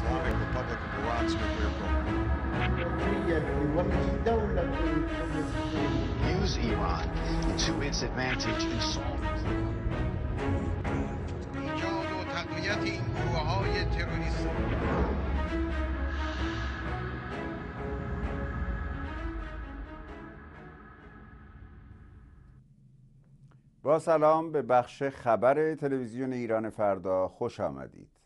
Islamic Republic of Iran's nuclear program. Use Iran to its advantage and solve با سلام به بخش خبر تلویزیون ایران فردا خوش آمدید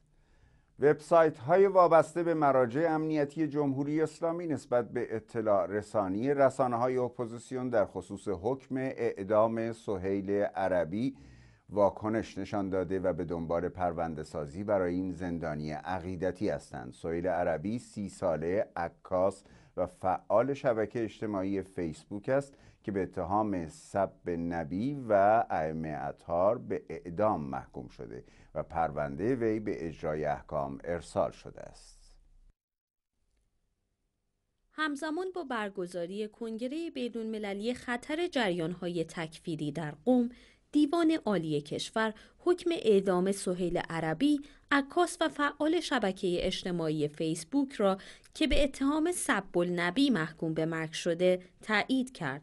وبسایت های وابسته به مراجع امنیتی جمهوری اسلامی نسبت به اطلاع رسانی رسانه های اپوزیسیون در خصوص حکم اعدام سهیل عربی واکنش نشان داده و به دنبال پرونده سازی برای این زندانی عقیدتی هستند. سهیل عربی سی ساله عکاس و فعال شبکه اجتماعی فیسبوک است که به اتهام سب نبی و ائمه اطهار به اعدام محکوم شده و پرونده وی به اجرای احکام ارسال شده است. همزمان با برگزاری کنگره بیرون مللی خطر جریانهای تکفیری در قوم، دیوان عالی کشور حکم اعدام سهیل عربی، عکاس و فعال شبکه اجتماعی فیسبوک را که به اتهام سب نبی محکوم به مرگ شده، تایید کرد.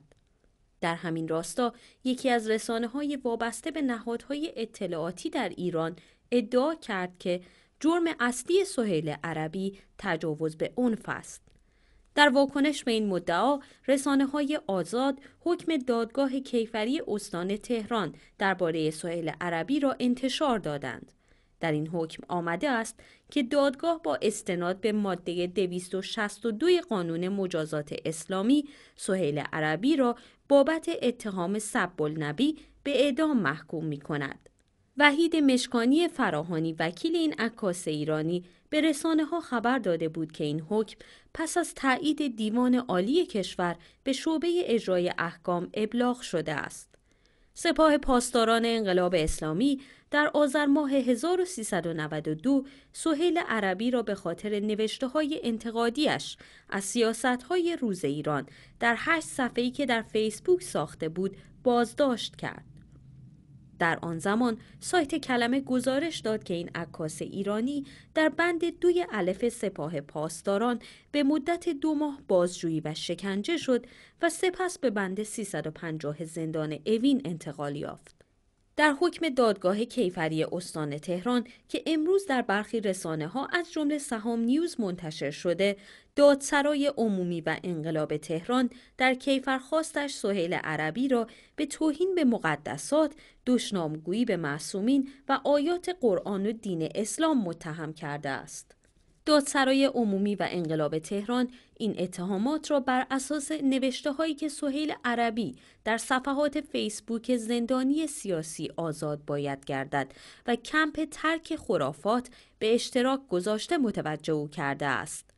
در همین راستا یکی از رسانه های وابسته به نهادهای اطلاعاتی در ایران ادعا کرد که جرم اصلی سهیل عربی تجاوز به عنف است. در واکنش به این مدعا رسانه های آزاد حکم دادگاه کیفری استان تهران درباره سهیل عربی را انتشار دادند. در این حکم آمده است که دادگاه با استناد به ماده 262 قانون مجازات اسلامی سهیل عربی را بابت اتهام سب نبی به اعدام محکوم می کند. وحید مشکانی فراهانی وکیل این عکاس ایرانی به رسانه ها خبر داده بود که این حکم پس از تایید دیوان عالی کشور به شعبه اجرای احکام ابلاغ شده است. سپاه پاسداران انقلاب اسلامی در آذر ماه 1392 سهیل عربی را به خاطر نوشته های انتقادیش از سیاست های روز ایران در هشت صفحه‌ای که در فیسبوک ساخته بود بازداشت کرد. در آن زمان سایت کلمه گزارش داد که این عکاس ایرانی در بند دوی علف سپاه پاسداران به مدت دو ماه بازجویی و شکنجه شد و سپس به بند 350 زندان اوین انتقال یافت. در حکم دادگاه کیفری استان تهران که امروز در برخی رسانه ها از جمله سهام نیوز منتشر شده، دادسرای عمومی و انقلاب تهران در کیفرخواستش سهیل عربی را به توهین به مقدسات، دشنامگویی به معصومین و آیات قرآن و دین اسلام متهم کرده است. دادسرای عمومی و انقلاب تهران این اتهامات را بر اساس نوشته هایی که سهیل عربی در صفحات فیسبوک زندانی سیاسی آزاد باید گردد و کمپ ترک خرافات به اشتراک گذاشته متوجه او کرده است.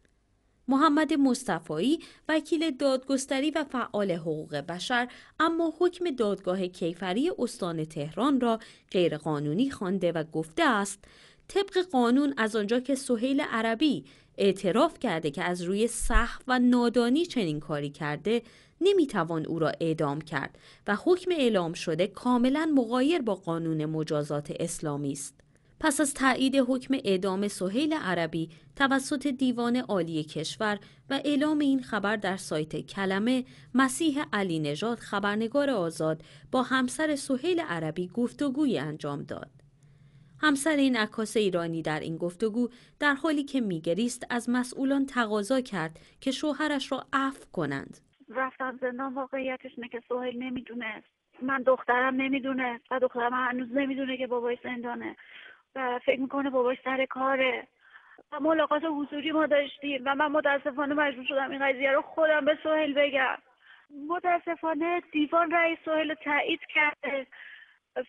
محمد مصطفایی وکیل دادگستری و فعال حقوق بشر اما حکم دادگاه کیفری استان تهران را غیرقانونی خوانده و گفته است طبق قانون از آنجا که سهیل عربی اعتراف کرده که از روی صح و نادانی چنین کاری کرده نمیتوان او را اعدام کرد و حکم اعلام شده کاملا مغایر با قانون مجازات اسلامی است. پس از تایید حکم اعدام سهیل عربی توسط دیوان عالی کشور و اعلام این خبر در سایت کلمه مسیح علی نژاد خبرنگار آزاد با همسر سهیل عربی گفتگویی انجام داد همسر این عکاس ایرانی در این گفتگو در حالی که میگریست از مسئولان تقاضا کرد که شوهرش را عفو کنند رفتم زندان واقعیتش نه که سوهل نمیدونه. من دخترم نمیدونه و دخترم هنوز نمیدونه که بابای زندانه و فکر میکنه باباش سر کاره و ملاقات حضوری ما داشتیم و من متاسفانه مجبور شدم این قضیه رو خودم به سوهل بگم متاسفانه دیوان رئیس سوهل رو تایید کرده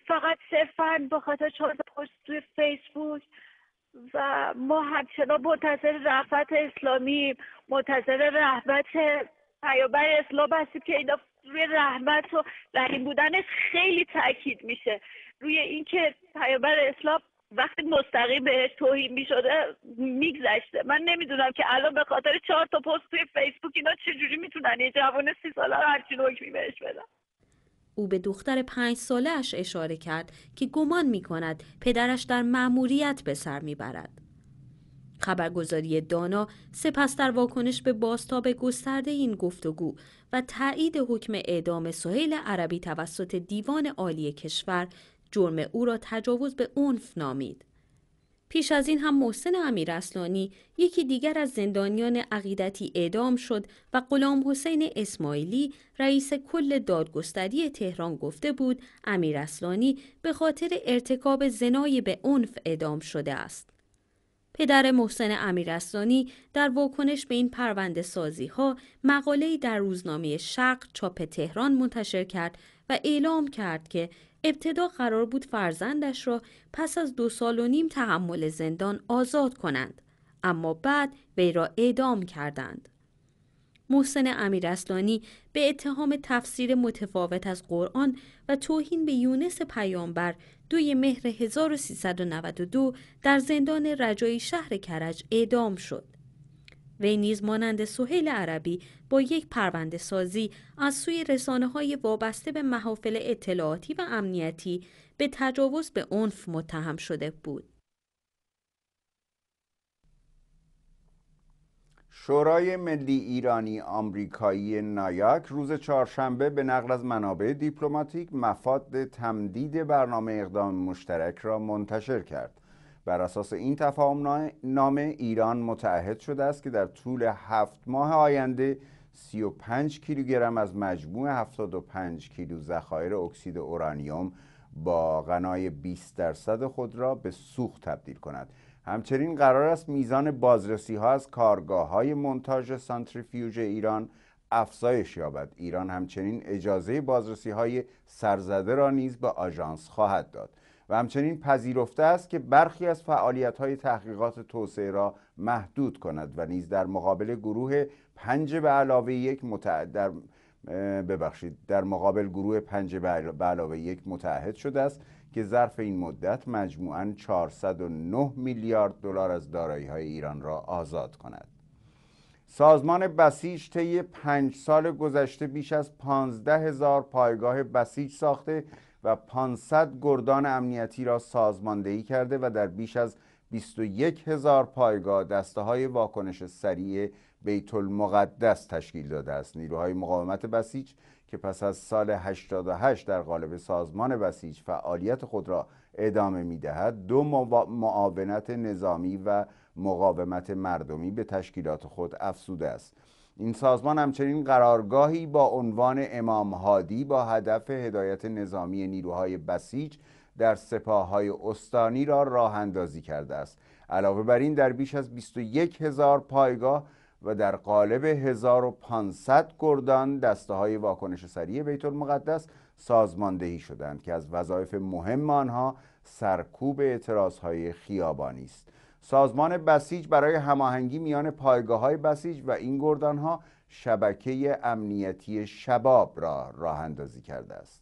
فقط صرفا به خاطر تا پست توی فیسبوک و ما همچنان منتظر رحمت اسلامی منتظر رحمت پیامبر اسلام هستیم که اینا روی رحمت و رحیم بودنش خیلی تاکید میشه روی اینکه پیامبر اسلام وقتی مستقیم بهش توهین میشده میگذشته من نمیدونم که الان به خاطر چهار تا پست توی فیسبوک اینا چجوری میتونن یه جوان سی ساله رو همچین حکمی بهش بدن او به دختر پنج ساله اش اشاره کرد که گمان می کند پدرش در مأموریت به سر می برد. خبرگزاری دانا سپس در واکنش به باستاب گسترده این گفتگو و تایید حکم اعدام سهیل عربی توسط دیوان عالی کشور جرم او را تجاوز به عنف نامید. پیش از این هم محسن امیر یکی دیگر از زندانیان عقیدتی اعدام شد و قلام حسین اسماعیلی رئیس کل دادگستری تهران گفته بود امیر به خاطر ارتکاب زنای به عنف اعدام شده است. پدر محسن امیرستانی در واکنش به این پرونده سازی ها مقاله در روزنامه شرق چاپ تهران منتشر کرد و اعلام کرد که ابتدا قرار بود فرزندش را پس از دو سال و نیم تحمل زندان آزاد کنند اما بعد وی را اعدام کردند محسن اسلانی به اتهام تفسیر متفاوت از قرآن و توهین به یونس پیامبر دوی مهر 1392 در زندان رجایی شهر کرج اعدام شد. وی نیز مانند سهیل عربی با یک پرونده سازی از سوی رسانه های وابسته به محافل اطلاعاتی و امنیتی به تجاوز به عنف متهم شده بود. شورای ملی ایرانی آمریکایی نایاک روز چهارشنبه به نقل از منابع دیپلماتیک مفاد تمدید برنامه اقدام مشترک را منتشر کرد. بر اساس این تفاهم نامه ایران متعهد شده است که در طول هفت ماه آینده 35 کیلوگرم از مجموع 75 کیلو ذخایر اکسید اورانیوم با غنای 20 درصد خود را به سوخت تبدیل کند همچنین قرار است میزان بازرسی ها از کارگاه های منتاج سانتریفیوژ ایران افزایش یابد ایران همچنین اجازه بازرسی های سرزده را نیز به آژانس خواهد داد و همچنین پذیرفته است که برخی از فعالیت های تحقیقات توسعه را محدود کند و نیز در مقابل گروه پنج به علاوه یک متع... در ببخشید در مقابل گروه پنج به علاوه یک متعهد شده است که ظرف این مدت مجموعاً 409 میلیارد دلار از دارایی های ایران را آزاد کند سازمان بسیج طی پنج سال گذشته بیش از 15 هزار پایگاه بسیج ساخته و 500 گردان امنیتی را سازماندهی کرده و در بیش از 21 هزار پایگاه دسته های واکنش سریع بیت المقدس تشکیل داده است نیروهای مقاومت بسیج که پس از سال 88 در قالب سازمان بسیج فعالیت خود را ادامه می دهد دو معاونت نظامی و مقاومت مردمی به تشکیلات خود افزوده است این سازمان همچنین قرارگاهی با عنوان امام هادی با هدف هدایت نظامی نیروهای بسیج در سپاههای استانی را راه اندازی کرده است علاوه بر این در بیش از 21 هزار پایگاه و در قالب 1500 گردان دسته های واکنش سریع بیت المقدس سازماندهی شدند که از وظایف مهم آنها سرکوب اعتراض های خیابانی است سازمان بسیج برای هماهنگی میان پایگاه های بسیج و این گردان ها شبکه امنیتی شباب را راه اندازی کرده است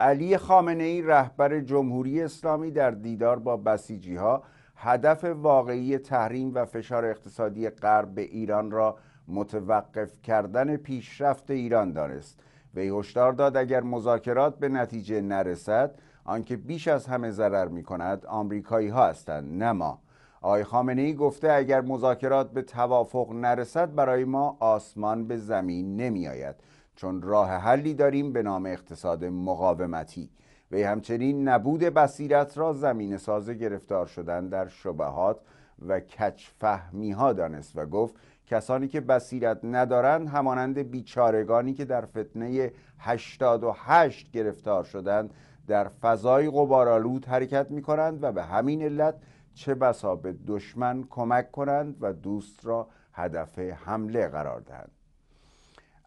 علی خامنه ای رهبر جمهوری اسلامی در دیدار با بسیجی ها هدف واقعی تحریم و فشار اقتصادی غرب به ایران را متوقف کردن پیشرفت ایران دانست وی هشدار داد اگر مذاکرات به نتیجه نرسد آنکه بیش از همه ضرر می کند آمریکایی ها هستند نه ما آقای خامنه ای گفته اگر مذاکرات به توافق نرسد برای ما آسمان به زمین نمی آید چون راه حلی داریم به نام اقتصاد مقاومتی وی همچنین نبود بصیرت را زمین ساز گرفتار شدن در شبهات و کچ فهمی ها دانست و گفت کسانی که بصیرت ندارند همانند بیچارگانی که در فتنه 88 گرفتار شدند در فضای قبارالود حرکت می کنند و به همین علت چه بسا به دشمن کمک کنند و دوست را هدف حمله قرار دهند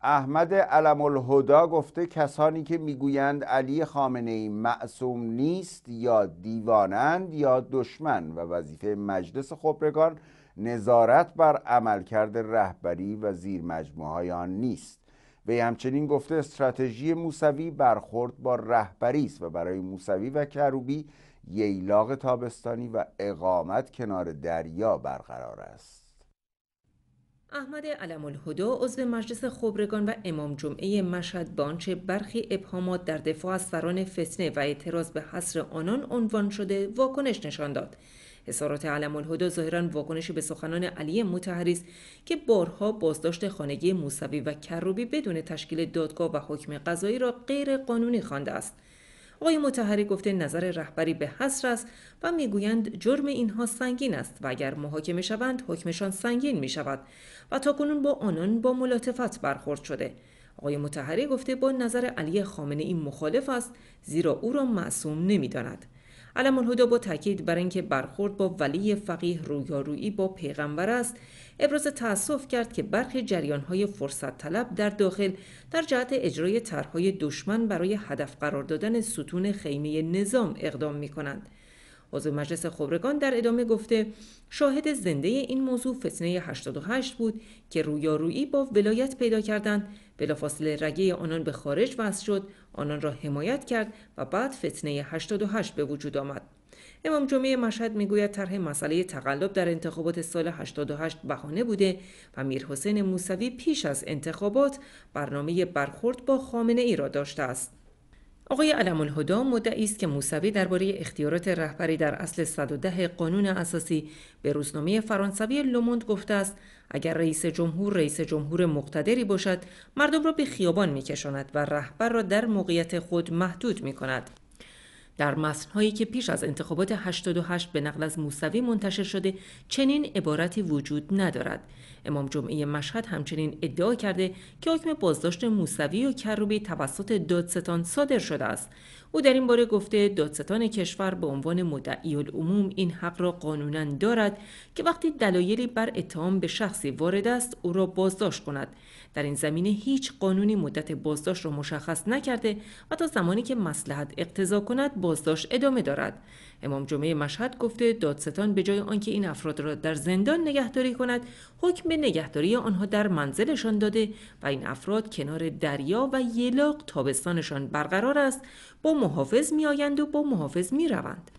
احمد علم الهدا گفته کسانی که میگویند علی خامنه ای معصوم نیست یا دیوانند یا دشمن و وظیفه مجلس خبرگان نظارت بر عملکرد رهبری و زیر مجموعه آن نیست وی همچنین گفته استراتژی موسوی برخورد با رهبری است و برای موسوی و کروبی ییلاق تابستانی و اقامت کنار دریا برقرار است احمد علم الهدا عضو مجلس خبرگان و امام جمعه مشهد بانچه برخی ابهامات در دفاع از سران فسنه و اعتراض به حصر آنان عنوان شده واکنش نشان داد اظهارات علم الهدا ظاهرا واکنشی به سخنان علی متحری است که بارها بازداشت خانگی موسوی و کروبی بدون تشکیل دادگاه و حکم قضایی را غیر قانونی خوانده است آقای متحری گفته نظر رهبری به حصر است و میگویند جرم اینها سنگین است و اگر محاکمه شوند حکمشان سنگین می شود و تا کنون با آنان با ملاتفت برخورد شده آقای متحری گفته با نظر علی خامنه این مخالف است زیرا او را معصوم نمیداند علم الهدا با تاکید بر اینکه برخورد با ولی فقیه رویارویی با پیغمبر است ابراز تأسف کرد که برخی جریانهای فرصت طلب در داخل در جهت اجرای طرحهای دشمن برای هدف قرار دادن ستون خیمه نظام اقدام می کنند عضو مجلس خبرگان در ادامه گفته شاهد زنده این موضوع فتنه 88 بود که رویارویی با ولایت پیدا کردند بلافاصله رگه آنان به خارج وصل شد آنان را حمایت کرد و بعد فتنه 88 به وجود آمد امام جمعه مشهد میگوید طرح مسئله تقلب در انتخابات سال 88 بهانه بوده و میرحسین موسوی پیش از انتخابات برنامه برخورد با خامنه ای را داشته است آقای علم الهدا مدعی است که موسوی درباره اختیارات رهبری در اصل 110 قانون اساسی به روزنامه فرانسوی لوموند گفته است اگر رئیس جمهور رئیس جمهور مقتدری باشد مردم را به خیابان میکشاند و رهبر را در موقعیت خود محدود می کند. در متنهایی که پیش از انتخابات 88 به نقل از موسوی منتشر شده چنین عبارتی وجود ندارد امام جمعه مشهد همچنین ادعا کرده که حکم بازداشت موسوی و کروبی توسط دادستان صادر شده است او در این باره گفته دادستان کشور به عنوان مدعی العموم این حق را قانونا دارد که وقتی دلایلی بر اتهام به شخصی وارد است او را بازداشت کند در این زمینه هیچ قانونی مدت بازداشت را مشخص نکرده و تا زمانی که مسلحت اقتضا کند بازداشت ادامه دارد امام جمعه مشهد گفته دادستان به جای آنکه این افراد را در زندان نگهداری کند حکم نگهداری آنها در منزلشان داده و این افراد کنار دریا و یلاق تابستانشان برقرار است با محافظ میآیند و با محافظ میروند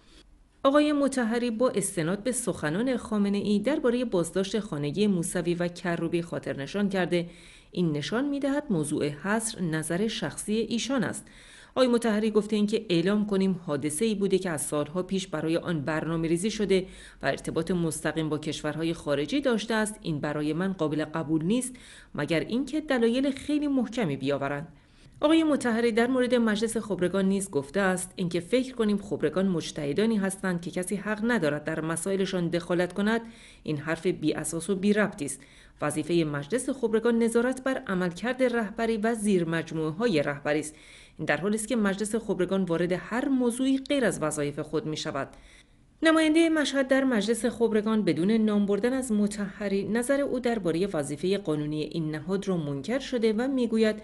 آقای متحری با استناد به سخنان خامنه ای درباره بازداشت خانگی موسوی و کروبی خاطر نشان کرده این نشان دهد موضوع حصر نظر شخصی ایشان است آقای متحری گفته اینکه اعلام کنیم حادثه ای بوده که از سالها پیش برای آن برنامه ریزی شده و ارتباط مستقیم با کشورهای خارجی داشته است این برای من قابل قبول نیست مگر اینکه دلایل خیلی محکمی بیاورند آقای متحری در مورد مجلس خبرگان نیز گفته است اینکه فکر کنیم خبرگان مجتهدانی هستند که کسی حق ندارد در مسائلشان دخالت کند این حرف بی اساس و بی ربطی است وظیفه مجلس خبرگان نظارت بر عملکرد رهبری و زیر مجموعه های رهبری است این در حالی است که مجلس خبرگان وارد هر موضوعی غیر از وظایف خود می شود نماینده مشهد در مجلس خبرگان بدون نام بردن از متحری نظر او درباره وظیفه قانونی این نهاد را منکر شده و میگوید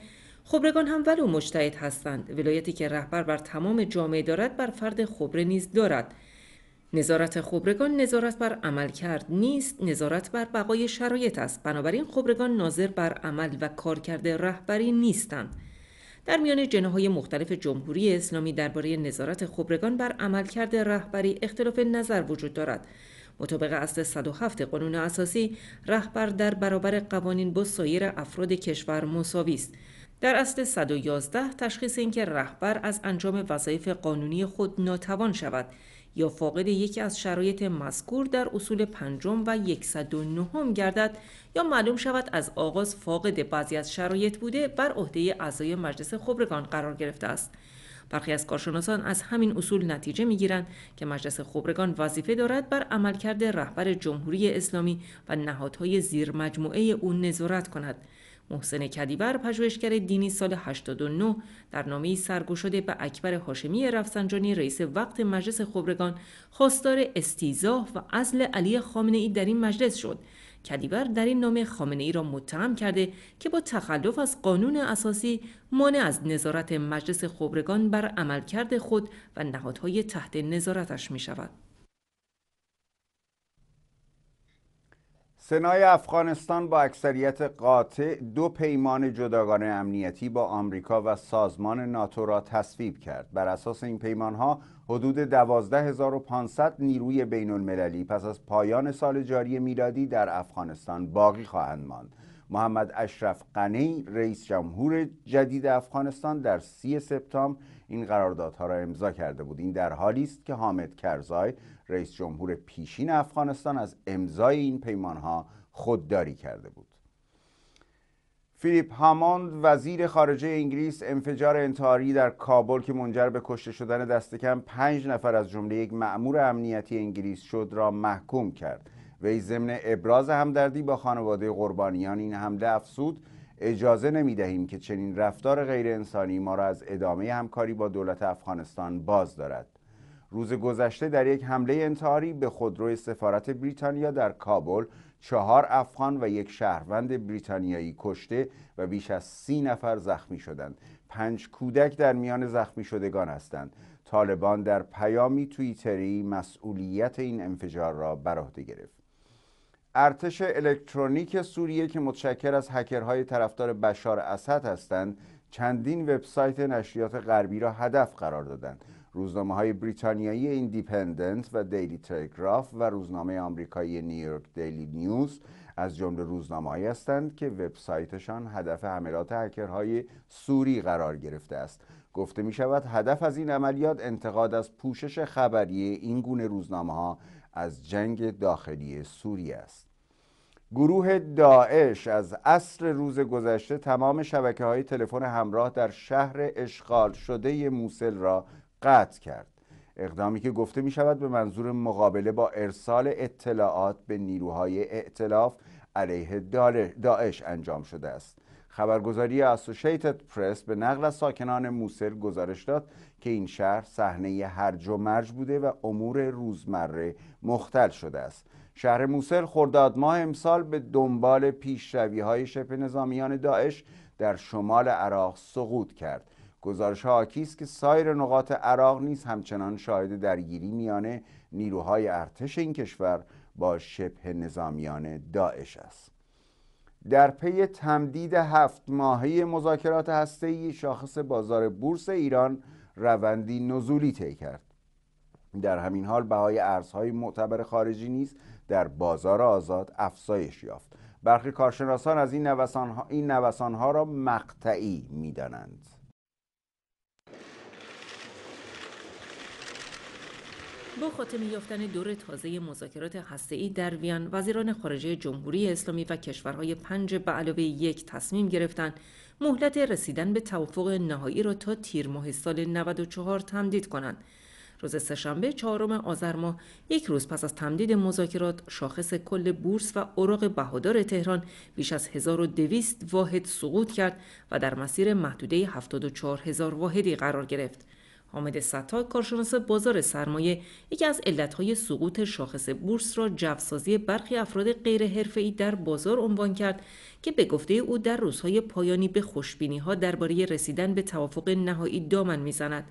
خبرگان هم ولو مجتهد هستند ولایتی که رهبر بر تمام جامعه دارد بر فرد خبره نیز دارد نظارت خبرگان نظارت بر عمل کرد نیست نظارت بر بقای شرایط است بنابراین خبرگان ناظر بر عمل و کارکرد رهبری نیستند در میان جناهای مختلف جمهوری اسلامی درباره نظارت خبرگان بر عملکرد رهبری اختلاف نظر وجود دارد مطابق اصل 107 قانون اساسی رهبر در برابر قوانین با سایر افراد کشور مساوی است در اصل 111 تشخیص اینکه رهبر از انجام وظایف قانونی خود ناتوان شود یا فاقد یکی از شرایط مذکور در اصول پنجم و 109 گردد یا معلوم شود از آغاز فاقد بعضی از شرایط بوده بر عهده اعضای مجلس خبرگان قرار گرفته است برخی از کارشناسان از همین اصول نتیجه میگیرند که مجلس خبرگان وظیفه دارد بر عملکرد رهبر جمهوری اسلامی و نهادهای زیر مجموعه او نظارت کند محسن کدیور پژوهشگر دینی سال 89 در نامه‌ای سرگو شده به اکبر هاشمی رفسنجانی رئیس وقت مجلس خبرگان خواستار استیزاه و عزل علی خامنه ای در این مجلس شد کدیبر در این نامه خامنه ای را متهم کرده که با تخلف از قانون اساسی مانع از نظارت مجلس خبرگان بر عملکرد خود و نهادهای تحت نظارتش می شود. سنای افغانستان با اکثریت قاطع دو پیمان جداگانه امنیتی با آمریکا و سازمان ناتو را تصویب کرد بر اساس این ها حدود 12500 نیروی بین المللی پس از پایان سال جاری میلادی در افغانستان باقی خواهند ماند محمد اشرف قنی رئیس جمهور جدید افغانستان در سی سپتامبر این قراردادها را امضا کرده بود این در حالی است که حامد کرزای رئیس جمهور پیشین افغانستان از امضای این پیمانها خودداری کرده بود فیلیپ هاموند وزیر خارجه انگلیس انفجار انتحاری در کابل که منجر به کشته شدن کم پنج نفر از جمله یک مأمور امنیتی انگلیس شد را محکوم کرد وی ضمن ابراز همدردی با خانواده قربانیان این حمله افسود اجازه نمی دهیم که چنین رفتار غیر انسانی ما را از ادامه همکاری با دولت افغانستان باز دارد روز گذشته در یک حمله انتحاری به خودروی سفارت بریتانیا در کابل چهار افغان و یک شهروند بریتانیایی کشته و بیش از سی نفر زخمی شدند پنج کودک در میان زخمی شدگان هستند طالبان در پیامی توییتری مسئولیت این انفجار را بر عهده گرفت ارتش الکترونیک سوریه که متشکر از هکرهای طرفدار بشار اسد هستند چندین وبسایت نشریات غربی را هدف قرار دادند روزنامه های بریتانیایی ایندیپندنت و دیلی تلگراف و روزنامه آمریکایی نیویورک دیلی نیوز از جمله روزنامه‌هایی هستند که وبسایتشان هدف حملات هکرهای سوری قرار گرفته است گفته می شود هدف از این عملیات انتقاد از پوشش خبری این گونه روزنامه ها از جنگ داخلی سوریه است گروه داعش از عصر روز گذشته تمام شبکه های تلفن همراه در شهر اشغال شده موسل را قطع کرد اقدامی که گفته می شود به منظور مقابله با ارسال اطلاعات به نیروهای ائتلاف علیه داعش انجام شده است خبرگزاری اسوشیتد پرس به نقل از ساکنان موسل گزارش داد که این شهر صحنه هرج و مرج بوده و امور روزمره مختل شده است شهر موسل خرداد ماه امسال به دنبال پیشروی های شبه نظامیان داعش در شمال عراق سقوط کرد گزارش ها است که سایر نقاط عراق نیز همچنان شاهد درگیری میان نیروهای ارتش این کشور با شبه نظامیان داعش است در پی تمدید هفت ماهه مذاکرات هسته‌ای شاخص بازار بورس ایران روندی نزولی طی کرد در همین حال بهای ارزهای معتبر خارجی نیز در بازار آزاد افزایش یافت برخی کارشناسان از این ها, این ها را مقطعی میدانند با خاتمه یافتن دور تازه مذاکرات هسته‌ای در وین وزیران خارجه جمهوری اسلامی و کشورهای پنج به علاوه یک تصمیم گرفتند مهلت رسیدن به توافق نهایی را تا تیر ماه سال 94 تمدید کنند روز سهشنبه چهارم آذر ماه یک روز پس از تمدید مذاکرات شاخص کل بورس و اوراق بهادار تهران بیش از 1200 واحد سقوط کرد و در مسیر محدوده 74000 واحدی قرار گرفت حامد ستا کارشناس بازار سرمایه یکی از علتهای سقوط شاخص بورس را جوسازی برخی افراد غیر در بازار عنوان کرد که به گفته او در روزهای پایانی به ها درباره رسیدن به توافق نهایی دامن میزند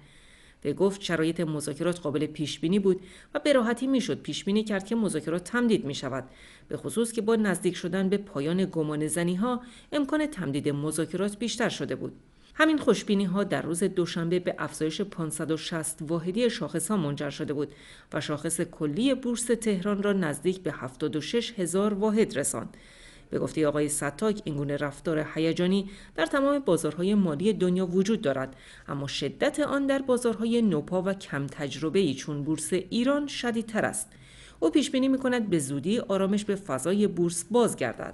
به گفت شرایط مذاکرات قابل پیش بینی بود و به راحتی میشد پیش بینی کرد که مذاکرات تمدید می شود به خصوص که با نزدیک شدن به پایان گمان زنی ها امکان تمدید مذاکرات بیشتر شده بود همین خوشبینی ها در روز دوشنبه به افزایش 560 واحدی شاخص ها منجر شده بود و شاخص کلی بورس تهران را نزدیک به 76 هزار واحد رساند. به گفته آقای ستاک اینگونه رفتار هیجانی در تمام بازارهای مالی دنیا وجود دارد اما شدت آن در بازارهای نوپا و کم تجربه ای چون بورس ایران شدیدتر است او پیش بینی می کند به زودی آرامش به فضای بورس بازگردد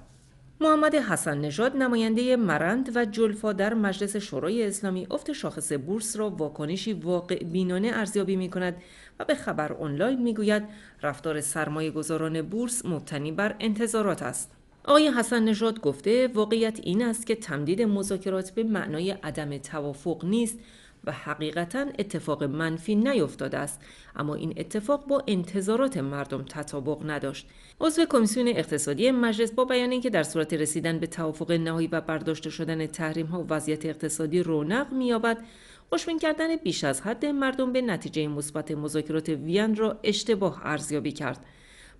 محمد حسن نژاد نماینده مرند و جلفا در مجلس شورای اسلامی افت شاخص بورس را واکنشی واقع بینانه ارزیابی می کند و به خبر آنلاین می گوید رفتار سرمایه گذاران بورس مبتنی بر انتظارات است. آقای حسن نژاد گفته واقعیت این است که تمدید مذاکرات به معنای عدم توافق نیست و حقیقتا اتفاق منفی نیفتاده است اما این اتفاق با انتظارات مردم تطابق نداشت عضو کمیسیون اقتصادی مجلس با بیان اینکه در صورت رسیدن به توافق نهایی و برداشته شدن تحریم ها وضعیت اقتصادی رونق مییابد خوشبین کردن بیش از حد مردم به نتیجه مثبت مذاکرات وین را اشتباه ارزیابی کرد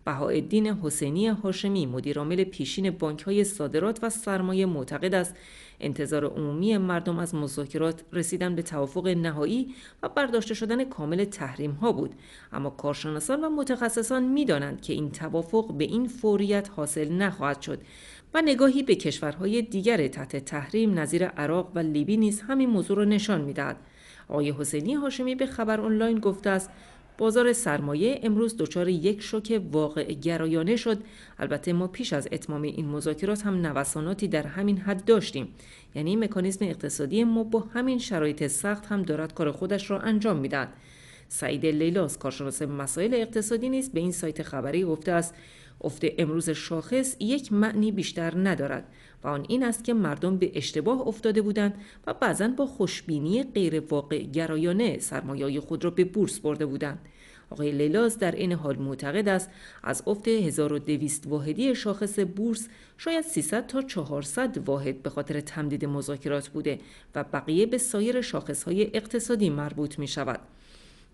بهاءالدین حسینی هاشمی مدیرعامل پیشین بانک های صادرات و سرمایه معتقد است انتظار عمومی مردم از مذاکرات رسیدن به توافق نهایی و برداشته شدن کامل تحریم ها بود اما کارشناسان و متخصصان دانند که این توافق به این فوریت حاصل نخواهد شد و نگاهی به کشورهای دیگر تحت تحریم نظیر عراق و لیبی نیز همین موضوع را نشان دهد آقای حسینی هاشمی به خبر آنلاین گفته است بازار سرمایه امروز دچار یک شوک واقع گرایانه شد البته ما پیش از اتمام این مذاکرات هم نوساناتی در همین حد داشتیم یعنی مکانیزم اقتصادی ما با همین شرایط سخت هم دارد کار خودش را انجام میدهد سعید لیلاس کارشناس مسائل اقتصادی نیز به این سایت خبری گفته است افت امروز شاخص یک معنی بیشتر ندارد و آن این است که مردم به اشتباه افتاده بودند و بعضا با خوشبینی غیر واقع گرایانه سرمایه خود را به بورس برده بودند آقای لیلاز در این حال معتقد است از افت 1200 واحدی شاخص بورس شاید 300 تا 400 واحد به خاطر تمدید مذاکرات بوده و بقیه به سایر شاخصهای اقتصادی مربوط می شود.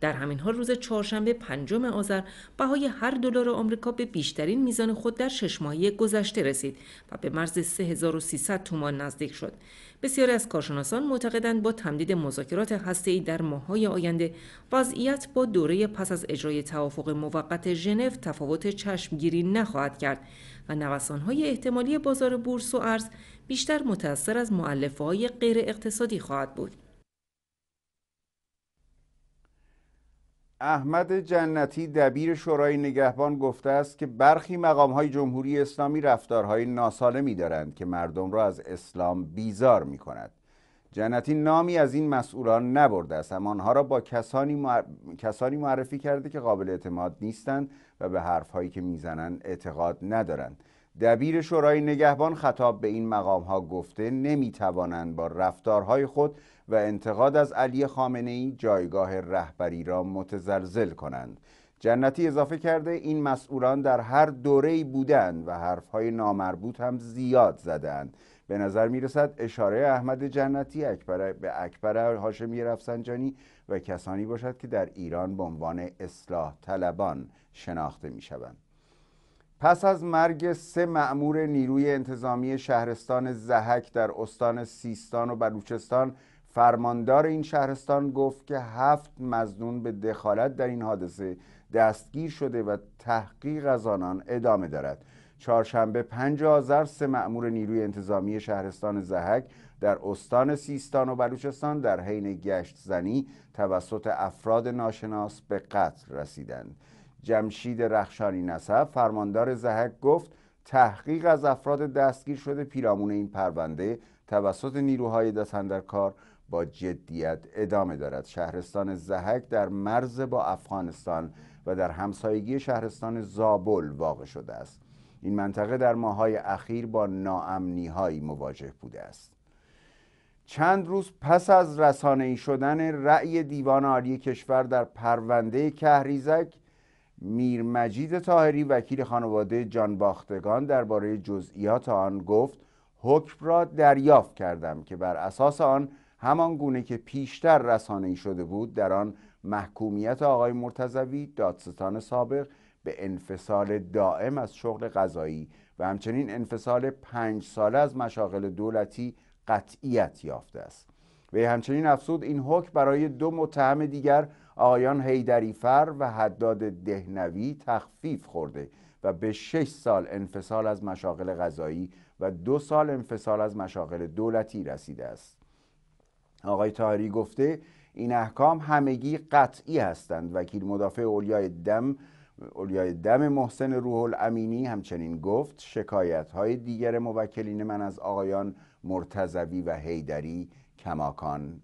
در همین حال روز چهارشنبه پنجم آذر بهای هر دلار آمریکا به بیشترین میزان خود در شش ماهه گذشته رسید و به مرز 3300 تومان نزدیک شد. بسیاری از کارشناسان معتقدند با تمدید مذاکرات هسته‌ای در ماه‌های آینده وضعیت با دوره پس از اجرای توافق موقت ژنو تفاوت چشمگیری نخواهد کرد و نوسان‌های احتمالی بازار بورس و ارز بیشتر متأثر از مؤلفه‌های غیر اقتصادی خواهد بود. احمد جنتی دبیر شورای نگهبان گفته است که برخی مقام های جمهوری اسلامی رفتارهای ناسالمی دارند که مردم را از اسلام بیزار می کند. جنتی نامی از این مسئولان نبرده است اما آنها را با کسانی, کسانی معرفی کرده که قابل اعتماد نیستند و به حرفهایی که میزنند اعتقاد ندارند دبیر شورای نگهبان خطاب به این مقام ها گفته نمی توانند با رفتارهای خود و انتقاد از علی خامنه ای جایگاه رهبری را متزلزل کنند جنتی اضافه کرده این مسئولان در هر دوره بودند و حرفهای نامربوط هم زیاد زدند به نظر می رسد اشاره احمد جنتی اکبر به اکبر هاشمی رفسنجانی و کسانی باشد که در ایران به عنوان اصلاح طلبان شناخته می شوند. پس از مرگ سه معمور نیروی انتظامی شهرستان زهک در استان سیستان و بلوچستان فرماندار این شهرستان گفت که هفت مزنون به دخالت در این حادثه دستگیر شده و تحقیق از آنان ادامه دارد چهارشنبه 5 آذر سه مأمور نیروی انتظامی شهرستان زهک در استان سیستان و بلوچستان در حین گشت زنی توسط افراد ناشناس به قتل رسیدند جمشید رخشانی نصب فرماندار زهک گفت تحقیق از افراد دستگیر شده پیرامون این پرونده توسط نیروهای دست کار با جدیت ادامه دارد شهرستان زهک در مرز با افغانستان و در همسایگی شهرستان زابل واقع شده است این منطقه در ماهای اخیر با ناامنی هایی مواجه بوده است چند روز پس از رسانه ای شدن رأی دیوان عالی کشور در پرونده کهریزک میر مجید تاهری وکیل خانواده جانباختگان درباره جزئیات آن گفت حکم را دریافت کردم که بر اساس آن همان گونه که پیشتر رسانه‌ای شده بود در آن محکومیت آقای مرتضوی دادستان سابق به انفصال دائم از شغل قضایی و همچنین انفصال پنج ساله از مشاغل دولتی قطعیت یافته است وی همچنین افزود این حکم برای دو متهم دیگر آقایان فر و حداد دهنوی تخفیف خورده و به شش سال انفصال از مشاغل غذایی و دو سال انفصال از مشاغل دولتی رسیده است آقای تاهری گفته این احکام همگی قطعی هستند وکیل مدافع اولیای دم اولیای دم محسن روح الامینی همچنین گفت شکایت های دیگر موکلین من از آقایان مرتزوی و هیدری کماکان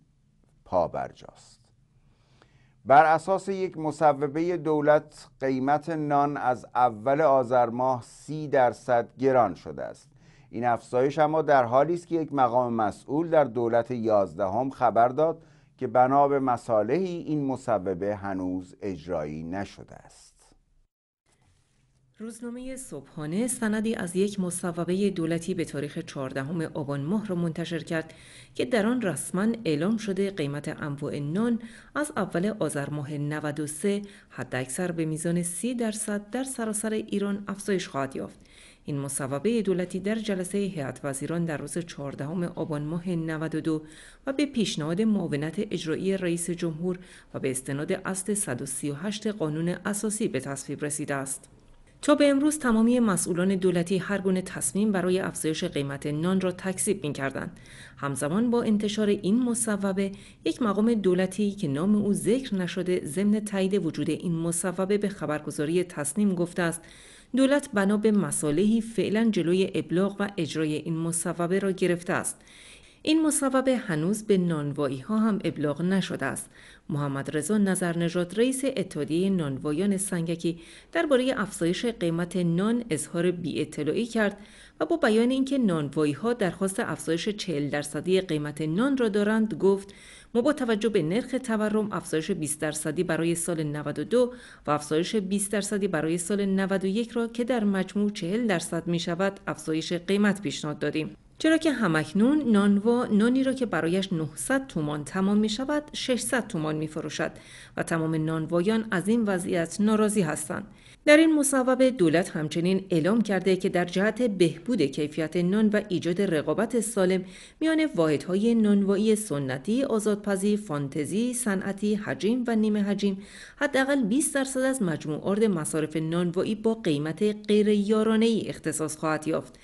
پا برجاست بر اساس یک مصوبه دولت قیمت نان از اول آذر ماه درصد گران شده است این افزایش اما در حالی است که یک مقام مسئول در دولت یازدهم خبر داد که بنا به این مصوبه هنوز اجرایی نشده است روزنامه صبحانه سندی از یک مصوبه دولتی به تاریخ 14 آبان ماه را منتشر کرد که در آن رسما اعلام شده قیمت انواع نان از اول آذر ماه 93 حداکثر به میزان 30 درصد در سراسر ایران افزایش خواهد یافت. این مصوبه دولتی در جلسه هیئت وزیران در روز 14 آبان ماه 92 و به پیشنهاد معاونت اجرایی رئیس جمهور و به استناد اصل 138 قانون اساسی به تصویب رسیده است. تا به امروز تمامی مسئولان دولتی هر گونه تصمیم برای افزایش قیمت نان را تکذیب کردن. همزمان با انتشار این مصوبه یک مقام دولتی که نام او ذکر نشده ضمن تایید وجود این مصوبه به خبرگزاری تصمیم گفته است دولت بنا به مصالحی فعلا جلوی ابلاغ و اجرای این مصوبه را گرفته است این مصوبه هنوز به نانوایی ها هم ابلاغ نشده است محمد رضا نظرنژاد رئیس اتحادیه نانوایان سنگکی درباره افزایش قیمت نان اظهار بی اطلاعی کرد و با بیان اینکه نانوایی ها درخواست افزایش 40 درصدی قیمت نان را دارند گفت ما با توجه به نرخ تورم افزایش 20 درصدی برای سال 92 و افزایش 20 درصدی برای سال 91 را که در مجموع 40 درصد می شود افزایش قیمت پیشنهاد دادیم چرا که همکنون نانوا نانی را که برایش 900 تومان تمام می شود 600 تومان می فروشد و تمام نانوایان از این وضعیت ناراضی هستند. در این مصوبه دولت همچنین اعلام کرده که در جهت بهبود کیفیت نان و ایجاد رقابت سالم میان واحدهای نانوایی سنتی، آزادپزی، فانتزی، صنعتی، حجیم و نیمه حجیم حداقل 20 درصد از مجموع مصارف نانوایی با قیمت غیر یارانه ای اختصاص خواهد یافت.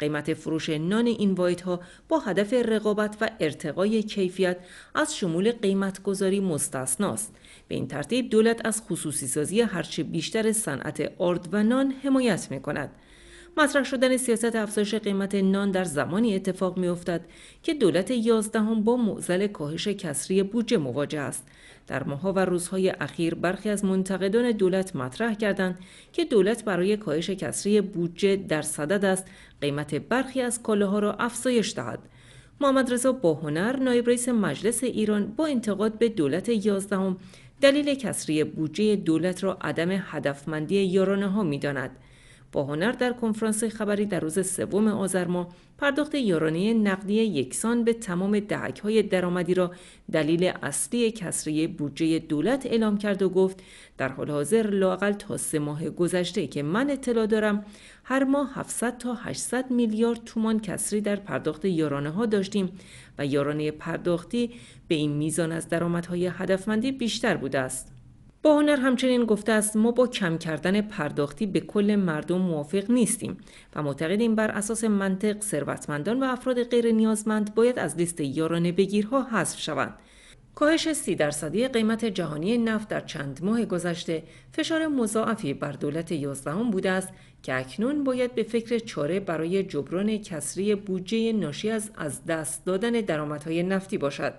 قیمت فروش نان این وایت ها با هدف رقابت و ارتقای کیفیت از شمول قیمت گذاری مستثناست. به این ترتیب دولت از خصوصی سازی هرچه بیشتر صنعت آرد و نان حمایت می کند. مطرح شدن سیاست افزایش قیمت نان در زمانی اتفاق می افتد که دولت یازدهم با معضل کاهش کسری بودجه مواجه است در ماهها و روزهای اخیر برخی از منتقدان دولت مطرح کردند که دولت برای کاهش کسری بودجه در صدد است قیمت برخی از کالاها را افزایش دهد محمد رضا با هنر نایب رئیس مجلس ایران با انتقاد به دولت یازدهم دلیل کسری بودجه دولت را عدم هدفمندی یارانه ها می داند. با هنر در کنفرانس خبری در روز سوم آذر ماه پرداخت یارانه نقدی یکسان به تمام دهک های درآمدی را دلیل اصلی کسری بودجه دولت اعلام کرد و گفت در حال حاضر لاقل تا سه ماه گذشته که من اطلاع دارم هر ماه 700 تا 800 میلیارد تومان کسری در پرداخت یارانه ها داشتیم و یارانه پرداختی به این میزان از درآمدهای هدفمندی بیشتر بوده است با هنر همچنین گفته است ما با کم کردن پرداختی به کل مردم موافق نیستیم و معتقدیم بر اساس منطق ثروتمندان و افراد غیر نیازمند باید از لیست یاران بگیرها حذف شوند. کاهش سی درصدی قیمت جهانی نفت در چند ماه گذشته فشار مضاعفی بر دولت یازدهم بوده است که اکنون باید به فکر چاره برای جبران کسری بودجه ناشی از از دست دادن درآمدهای نفتی باشد.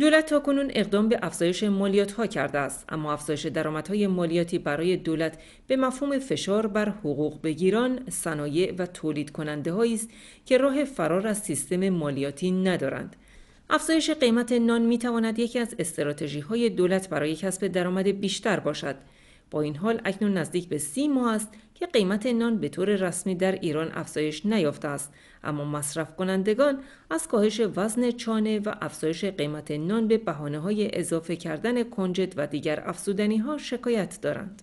دولت تاکنون کنون اقدام به افزایش مالیات ها کرده است اما افزایش درآمدهای مالیاتی برای دولت به مفهوم فشار بر حقوق بگیران صنایع و تولید کننده است که راه فرار از سیستم مالیاتی ندارند افزایش قیمت نان می تواند یکی از استراتژی های دولت برای کسب درآمد بیشتر باشد با این حال اکنون نزدیک به سی ماه است که قیمت نان به طور رسمی در ایران افزایش نیافته است اما مصرف کنندگان از کاهش وزن چانه و افزایش قیمت نان به بهانه های اضافه کردن کنجد و دیگر افزودنی ها شکایت دارند.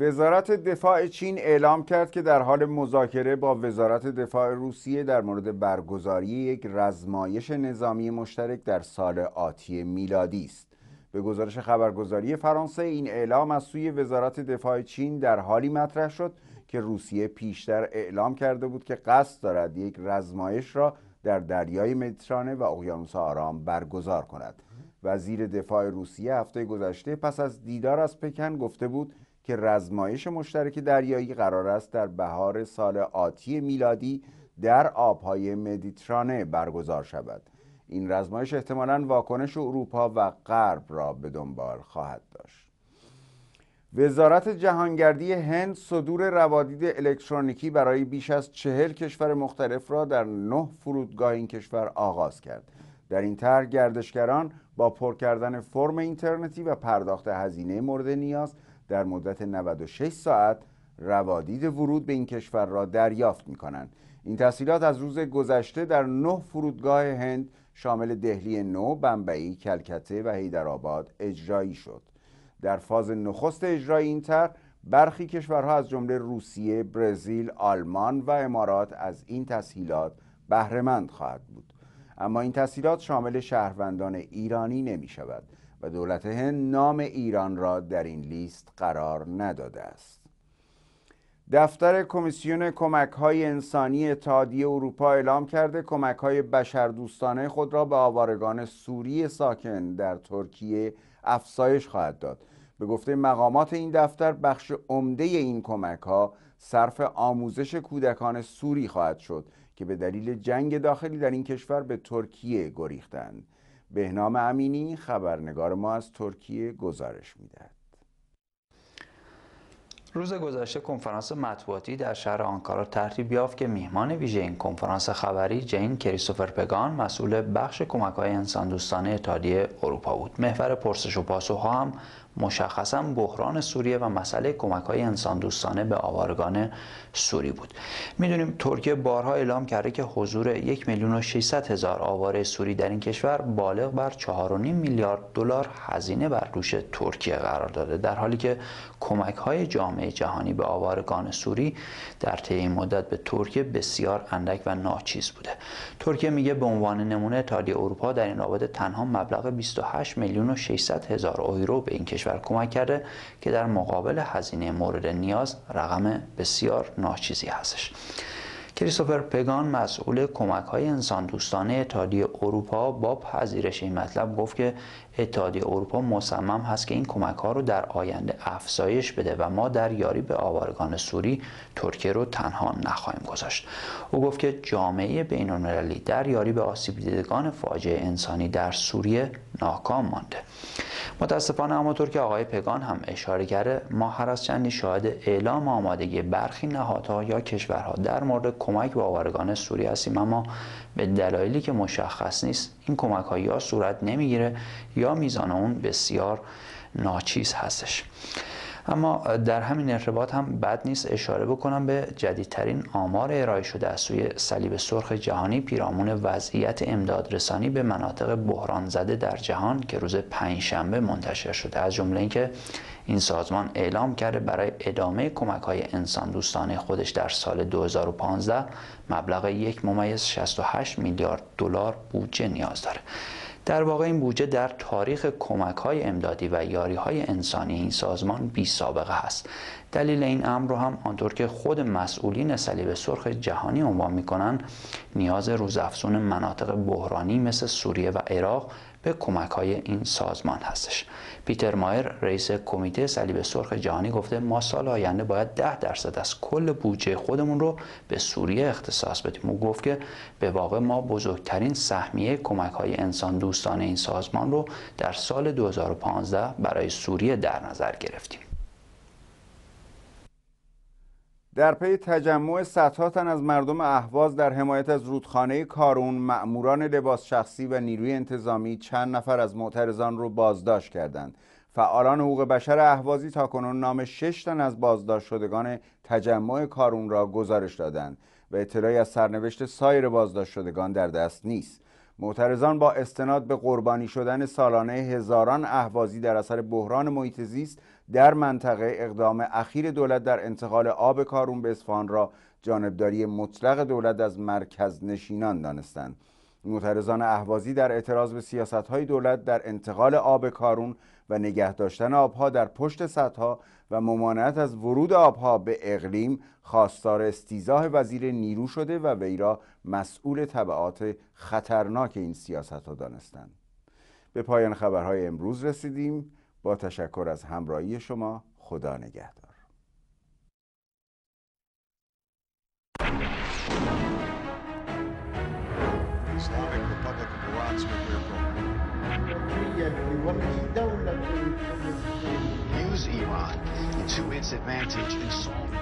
وزارت دفاع چین اعلام کرد که در حال مذاکره با وزارت دفاع روسیه در مورد برگزاری یک رزمایش نظامی مشترک در سال آتی میلادی است. به گزارش خبرگزاری فرانسه این اعلام از سوی وزارت دفاع چین در حالی مطرح شد که روسیه پیشتر اعلام کرده بود که قصد دارد یک رزمایش را در دریای مدیترانه و اقیانوس آرام برگزار کند. وزیر دفاع روسیه هفته گذشته پس از دیدار از پکن گفته بود که رزمایش مشترک دریایی قرار است در بهار سال آتی میلادی در آبهای مدیترانه برگزار شود این رزمایش احتمالا واکنش اروپا و غرب را به دنبال خواهد داشت وزارت جهانگردی هند صدور روادید الکترونیکی برای بیش از چهل کشور مختلف را در نه فرودگاه این کشور آغاز کرد در این طرح گردشگران با پر کردن فرم اینترنتی و پرداخت هزینه مورد نیاز در مدت 96 ساعت روادید ورود به این کشور را دریافت می کنند. این تسهیلات از روز گذشته در نه فرودگاه هند شامل دهلی نو، بمبئی، کلکته و هیدرآباد اجرایی شد. در فاز نخست اجرای این طرح برخی کشورها از جمله روسیه، برزیل، آلمان و امارات از این تسهیلات بهرهمند خواهد بود. اما این تسهیلات شامل شهروندان ایرانی نمی شود. و دولت هند نام ایران را در این لیست قرار نداده است دفتر کمیسیون کمک های انسانی اتحادیه اروپا اعلام کرده کمک های بشردوستانه خود را به آوارگان سوری ساکن در ترکیه افزایش خواهد داد به گفته مقامات این دفتر بخش عمده این کمک ها صرف آموزش کودکان سوری خواهد شد که به دلیل جنگ داخلی در این کشور به ترکیه گریختند بهنام امینی خبرنگار ما از ترکیه گزارش میدهد روز گذشته کنفرانس مطبوعاتی در شهر آنکارا ترتیب یافت که میهمان ویژه این کنفرانس خبری جین کریستوفر پگان مسئول بخش کمک های انسان دوستانه اتحادیه اروپا بود محور پرسش و پاسخ هم مشخصا بحران سوریه و مسئله کمک های انسان دوستانه به آوارگان سوری بود میدونیم ترکیه بارها اعلام کرده که حضور یک میلیون و هزار آواره سوری در این کشور بالغ بر 4.5 میلیارد دلار هزینه بر دوش ترکیه قرار داده در حالی که کمک های جامعه جهانی به آوارگان سوری در طی این مدت به ترکیه بسیار اندک و ناچیز بوده ترکیه میگه به عنوان نمونه تالی اروپا در این رابطه تنها مبلغ 28 میلیون و 600 هزار یورو به این کشور کشور کمک کرده که در مقابل هزینه مورد نیاز رقم بسیار ناچیزی هستش کریستوفر پگان مسئول کمک های انسان دوستانه اتحادیه اروپا با پذیرش این مطلب گفت که اتحادیه اروپا مصمم هست که این کمک ها رو در آینده افزایش بده و ما در یاری به آوارگان سوری ترکیه رو تنها نخواهیم گذاشت او گفت که جامعه بین المللی در یاری به آسیب دیدگان فاجعه انسانی در سوریه ناکام مانده متاسفانه اما که آقای پگان هم اشاره کرده ما هر از چندی شاهد اعلام آمادگی برخی نهادها یا کشورها در مورد کمک به آوارگان سوری هستیم اما به دلایلی که مشخص نیست این کمک ها یا صورت نمیگیره یا میزان اون بسیار ناچیز هستش اما در همین ارتباط هم بد نیست اشاره بکنم به جدیدترین آمار ارائه شده از سوی صلیب سرخ جهانی پیرامون وضعیت امدادرسانی به مناطق بحران زده در جهان که روز پنجشنبه منتشر شده از جمله اینکه این سازمان اعلام کرده برای ادامه کمک های انسان دوستانه خودش در سال 2015 مبلغ یک ممیز 68 میلیارد دلار بودجه نیاز داره در واقع این بودجه در تاریخ کمک های امدادی و یاری های انسانی این سازمان بی سابقه هست دلیل این امر رو هم آنطور که خود مسئولین صلیب سرخ جهانی عنوان می نیاز روزافزون مناطق بحرانی مثل سوریه و عراق به کمک های این سازمان هستش پیتر مایر رئیس کمیته صلیب سرخ جهانی گفته ما سال آینده باید 10 درصد از کل بودجه خودمون رو به سوریه اختصاص بدیم او گفت که به واقع ما بزرگترین سهمیه کمک های انسان دوستان این سازمان رو در سال 2015 برای سوریه در نظر گرفتیم در پی تجمع صدها تن از مردم اهواز در حمایت از رودخانه کارون مأموران لباس شخصی و نیروی انتظامی چند نفر از معترضان را بازداشت کردند فعالان حقوق بشر اهوازی تاکنون نام شش تن از بازداشت شدگان تجمع کارون را گزارش دادند و اطلاعی از سرنوشت سایر بازداشت شدگان در دست نیست معترضان با استناد به قربانی شدن سالانه هزاران اهوازی در اثر بحران محیط زیست در منطقه اقدام اخیر دولت در انتقال آب کارون به اصفهان را جانبداری مطلق دولت از مرکز نشینان دانستند معترضان اهوازی در اعتراض به سیاست های دولت در انتقال آب کارون و نگه داشتن آبها در پشت سطح و ممانعت از ورود آبها به اقلیم خواستار استیزاه وزیر نیرو شده و وی را مسئول طبعات خطرناک این سیاست ها دانستند به پایان خبرهای امروز رسیدیم با تشکر از همراهی شما خدا نگهدار to its advantage in solving